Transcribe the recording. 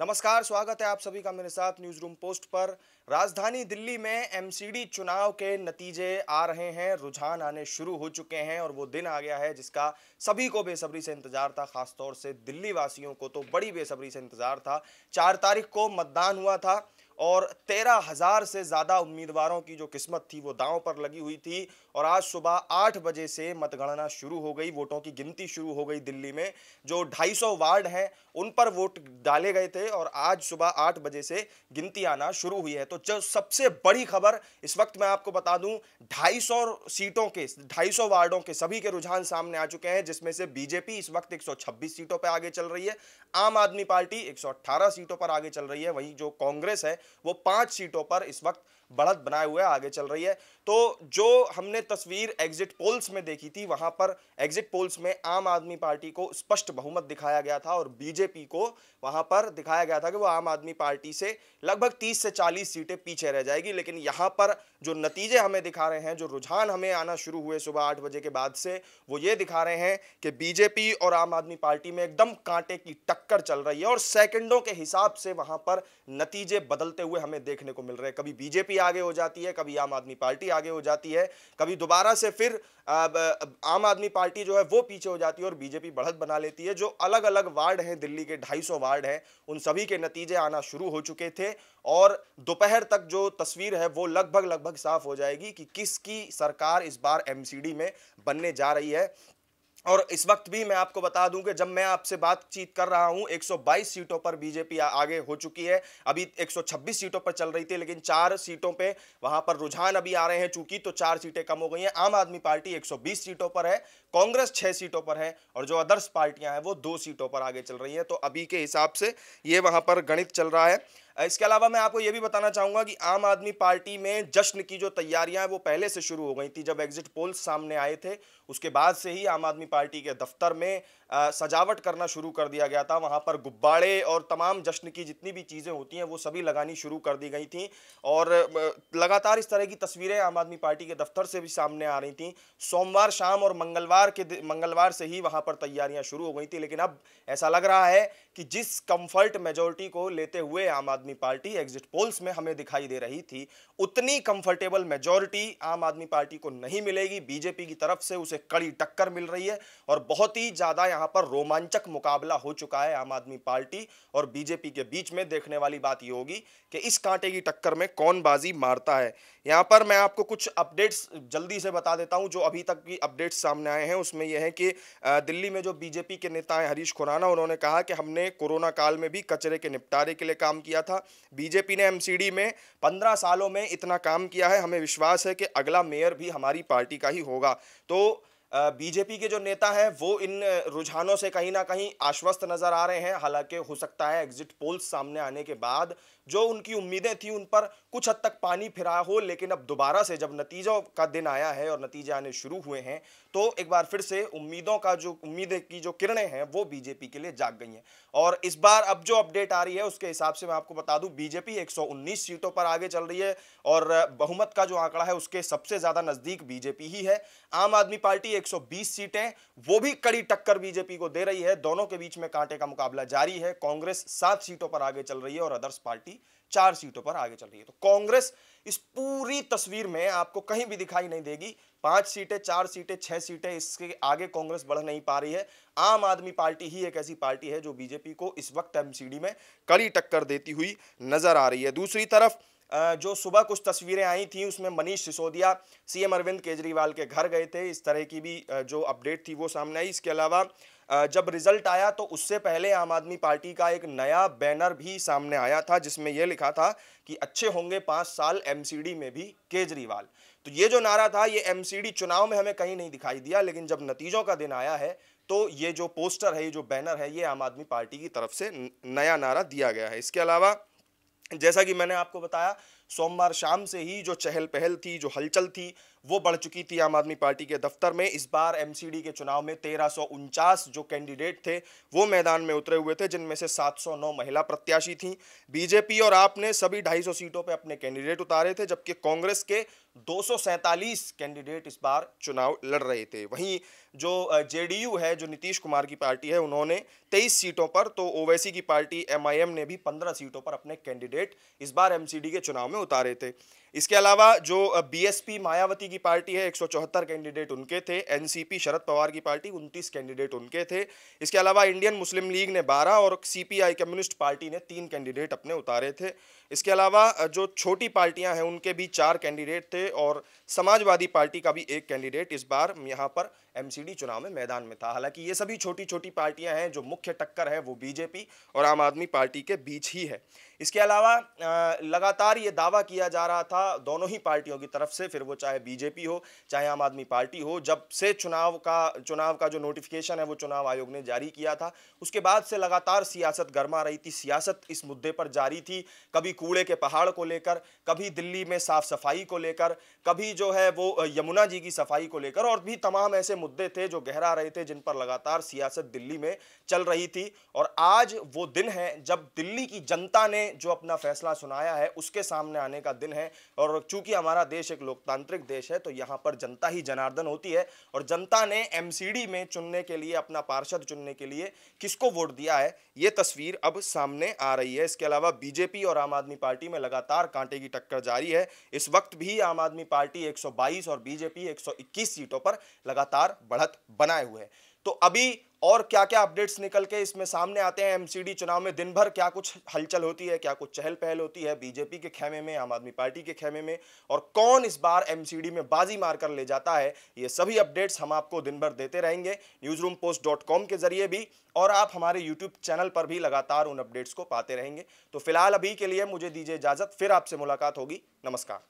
नमस्कार स्वागत है आप सभी का मेरे साथ न्यूज रूम पोस्ट पर राजधानी दिल्ली में एमसीडी चुनाव के नतीजे आ रहे हैं रुझान आने शुरू हो चुके हैं और वो दिन आ गया है जिसका सभी को बेसब्री से इंतजार था खासतौर से दिल्ली वासियों को तो बड़ी बेसब्री से इंतजार था चार तारीख को मतदान हुआ था और तेरह हज़ार से ज़्यादा उम्मीदवारों की जो किस्मत थी वो दांव पर लगी हुई थी और आज सुबह आठ बजे से मतगणना शुरू हो गई वोटों की गिनती शुरू हो गई दिल्ली में जो ढाई सौ वार्ड हैं उन पर वोट डाले गए थे और आज सुबह आठ बजे से गिनती आना शुरू हुई है तो जो सबसे बड़ी खबर इस वक्त मैं आपको बता दूं ढाई सौ सीटों के ढाई सौ वार्डों के सभी के रुझान सामने आ चुके हैं जिसमें से बीजेपी इस वक्त एक सीटों पर आगे चल रही है आम आदमी पार्टी एक सीटों पर आगे चल रही है वहीं जो कांग्रेस है वो पांच सीटों पर इस वक्त बढ़त बनाए हुए आगे चल रही है तो जो हमने तस्वीर एग्जिट पोल्स में देखी थी वहां पर एग्जिट पोल्स में आम आदमी पार्टी को स्पष्ट बहुमत दिखाया गया था और बीजेपी को वहां पर दिखाया गया था कि वो आम आदमी पार्टी से लगभग तीस से चालीस सीटें पीछे रह जाएगी लेकिन यहां पर जो नतीजे हमें दिखा रहे हैं जो रुझान हमें आना शुरू हुए सुबह आठ बजे के बाद से वो ये दिखा रहे हैं कि बीजेपी और आम आदमी पार्टी में एकदम कांटे की टक्कर चल रही है और सेकेंडों के हिसाब से वहां पर नतीजे बदलते हुए हमें देखने को मिल रहे हैं कभी बीजेपी भी आगे हो जाती है कभी आम आदमी पार्टी आगे हो जाती है कभी दोबारा से फिर आम आदमी पार्टी जो है वो पीछे हो जाती है और बीजेपी बढ़त बना लेती है जो अलग अलग वार्ड हैं दिल्ली के 250 वार्ड हैं उन सभी के नतीजे आना शुरू हो चुके थे और दोपहर तक जो तस्वीर है वो लगभग लगभग साफ हो जाएगी कि किसकी सरकार इस बार एमसीडी में बनने जा रही है और इस वक्त भी मैं आपको बता दूं कि जब मैं आपसे बातचीत कर रहा हूं 122 सीटों पर बीजेपी आगे हो चुकी है अभी 126 सीटों पर चल रही थी लेकिन चार सीटों पे वहां पर रुझान अभी आ रहे हैं चूंकि तो चार सीटें कम हो गई हैं आम आदमी पार्टी 120 सीटों पर है कांग्रेस छः सीटों पर है और जो अदर्स पार्टियाँ हैं वो दो सीटों पर आगे चल रही हैं तो अभी के हिसाब से ये वहाँ पर गणित चल रहा है इसके अलावा मैं आपको ये भी बताना चाहूँगा कि आम आदमी पार्टी में जश्न की जो तैयारियाँ हैं वो पहले से शुरू हो गई थी जब एग्जिट पोल्स सामने आए थे उसके बाद से ही आम आदमी पार्टी के दफ्तर में आ, सजावट करना शुरू कर दिया गया था वहाँ पर गुब्बारे और तमाम जश्न की जितनी भी चीज़ें होती हैं वो सभी लगानी शुरू कर दी गई थी और लगातार इस तरह की तस्वीरें आम आदमी पार्टी के दफ्तर से भी सामने आ रही थी सोमवार शाम और मंगलवार के मंगलवार से ही वहाँ पर तैयारियाँ शुरू हो गई थी लेकिन अब ऐसा लग रहा है कि जिस कम्फर्ट मेजोरिटी को लेते हुए आम आदमी आदमी पार्टी एग्जिट पोल्स में हमें दिखाई दे रही थी उतनी कंफर्टेबल मेजोरिटी आम आदमी पार्टी को नहीं मिलेगी बीजेपी की तरफ से उसे कड़ी टक्कर मिल रही है और बहुत ही ज़्यादा यहाँ पर रोमांचक मुकाबला हो चुका है आम आदमी पार्टी और बीजेपी के बीच में देखने वाली बात ये होगी कि इस कांटे की टक्कर में कौन बाजी मारता है यहाँ पर मैं आपको कुछ अपडेट्स जल्दी से बता देता हूँ जो अभी तक की अपडेट्स सामने आए हैं उसमें यह है कि दिल्ली में जो बीजेपी के नेता हैं हरीश खुराना उन्होंने कहा कि हमने कोरोना काल में भी कचरे के निपटारे के लिए काम किया था था बीजेपी ने एमसीडी में पंद्रह सालों में इतना काम किया है हमें विश्वास है कि अगला मेयर भी हमारी पार्टी का ही होगा तो बीजेपी के जो नेता हैं वो इन रुझानों से कहीं ना कहीं आश्वस्त नज़र आ रहे हैं हालांकि हो सकता है एग्जिट पोल्स सामने आने के बाद जो उनकी उम्मीदें थी उन पर कुछ हद तक पानी फिरा हो लेकिन अब दोबारा से जब नतीजों का दिन आया है और नतीजे आने शुरू हुए हैं तो एक बार फिर से उम्मीदों का जो उम्मीद की जो किरणें हैं वो बीजेपी के लिए जाग गई हैं और इस बार अब जो अपडेट आ रही है उसके हिसाब से मैं आपको बता दूं बीजेपी 119 सीटों पर आगे चल रही है और बहुमत का जो आंकड़ा है उसके सबसे ज़्यादा नज़दीक बीजेपी ही है आम आदमी पार्टी की 120 सीटें वो भी कड़ी टक्कर बीजेपी को दे रही है दोनों के बीच में कांटे का मुकाबला जारी है कांग्रेस सात सीटों पर आगे चल रही है और अदर्स पार्टी चार सीटों पर आगे चल रही है तो कांग्रेस इस पूरी तस्वीर में आपको कहीं भी दिखाई नहीं देगी पांच सीटें चार सीटें छह सीटें इसके आगे कांग्रेस बढ़ नहीं पा रही है आम आदमी पार्टी ही एक ऐसी पार्टी है जो बीजेपी को इस वक्त एमसीडी में कड़ी टक्कर देती हुई नजर आ रही है दूसरी तरफ जो सुबह कुछ तस्वीरें आई थी उसमें मनीष सिसोदिया सीएम अरविंद केजरीवाल के घर गए थे इस तरह की भी जो अपडेट थी वो सामने आई इसके अलावा जब रिजल्ट आया तो उससे पहले आम आदमी पार्टी का एक नया बैनर भी सामने आया था जिसमें यह लिखा था कि अच्छे होंगे पाँच साल एमसीडी में भी केजरीवाल तो ये जो नारा था ये एमसीडी चुनाव में हमें कहीं नहीं दिखाई दिया लेकिन जब नतीजों का दिन आया है तो ये जो पोस्टर है ये जो बैनर है ये आम आदमी पार्टी की तरफ से नया नारा दिया गया है इसके अलावा जैसा कि मैंने आपको बताया सोमवार शाम से ही जो चहल पहल थी जो हलचल थी वो बढ़ चुकी थी आम आदमी पार्टी के दफ्तर में इस बार एमसीडी के चुनाव में तेरह जो कैंडिडेट थे वो मैदान में उतरे हुए थे जिनमें से 709 महिला प्रत्याशी थीं बीजेपी और आप ने सभी 250 सीटों पर अपने कैंडिडेट उतारे थे जबकि कांग्रेस के दो कैंडिडेट इस बार चुनाव लड़ रहे थे वहीं जो जे है जो नीतीश कुमार की पार्टी है उन्होंने तेईस सीटों पर तो ओवैसी की पार्टी एम ने भी पंद्रह सीटों पर अपने कैंडिडेट इस बार एम के चुनाव में में उतारे थे इसके अलावा जो बीएसपी मायावती की पार्टी है 174 कैंडिडेट उनके थे एनसीपी शरद पवार की पार्टी 29 कैंडिडेट उनके थे इसके अलावा इंडियन मुस्लिम लीग ने 12 और सीपीआई कम्युनिस्ट पार्टी ने तीन कैंडिडेट अपने उतारे थे इसके अलावा जो छोटी पार्टियां हैं उनके भी चार कैंडिडेट थे और समाजवादी पार्टी का भी एक कैंडिडेट इस बार यहाँ पर एमसीडी चुनाव में मैदान में था हालांकि ये सभी छोटी छोटी पार्टियां हैं जो मुख्य टक्कर है वो बीजेपी और आम आदमी पार्टी के बीच ही है इसके अलावा लगातार ये दावा किया जा रहा था दोनों ही पार्टियों की तरफ से फिर वो चाहे बीजेपी हो चाहे आम आदमी पार्टी हो जब से चुनाव का चुनाव का जो नोटिफिकेशन है वो चुनाव आयोग ने जारी किया था उसके बाद से लगातार सियासत गर्मा रही थी सियासत इस मुद्दे पर जारी थी कभी कूड़े के पहाड़ को लेकर कभी दिल्ली में साफ सफाई को लेकर कभी जो है वो यमुना जी की सफाई को लेकर और भी तमाम ऐसे मुद्दे थे जो गहरा रहे थे जिन पर लगातार सियासत दिल्ली में चल रही थी और आज वो दिन है जब दिल्ली की जनता ने जो अपना फैसला सुनाया है उसके सामने आने का दिन है और चूंकि हमारा देश एक लोकतांत्रिक देश है तो यहाँ पर जनता ही जनार्दन होती है और जनता ने एम में चुनने के लिए अपना पार्षद चुनने के लिए किसको वोट दिया है ये तस्वीर अब सामने आ रही है इसके अलावा बीजेपी और आम आदमी पार्टी में लगातार कांटे की टक्कर जारी है इस वक्त भी आम आदमी पार्टी 122 और बीजेपी 121 सीटों पर लगातार बढ़त बनाए हुए हैं तो अभी और क्या क्या अपडेट्स निकल के इसमें सामने आते हैं एमसीडी चुनाव में दिन भर क्या कुछ हलचल होती है क्या कुछ चहल पहल होती है बीजेपी के खेमे में आम आदमी पार्टी के खेमे में और कौन इस बार एमसीडी में बाजी मारकर ले जाता है ये सभी अपडेट्स हम आपको दिन भर देते रहेंगे news room post dot com के जरिए भी और आप हमारे यूट्यूब चैनल पर भी लगातार उन अपडेट्स को पाते रहेंगे तो फिलहाल अभी के लिए मुझे दीजिए इजाजत फिर आपसे मुलाकात होगी नमस्कार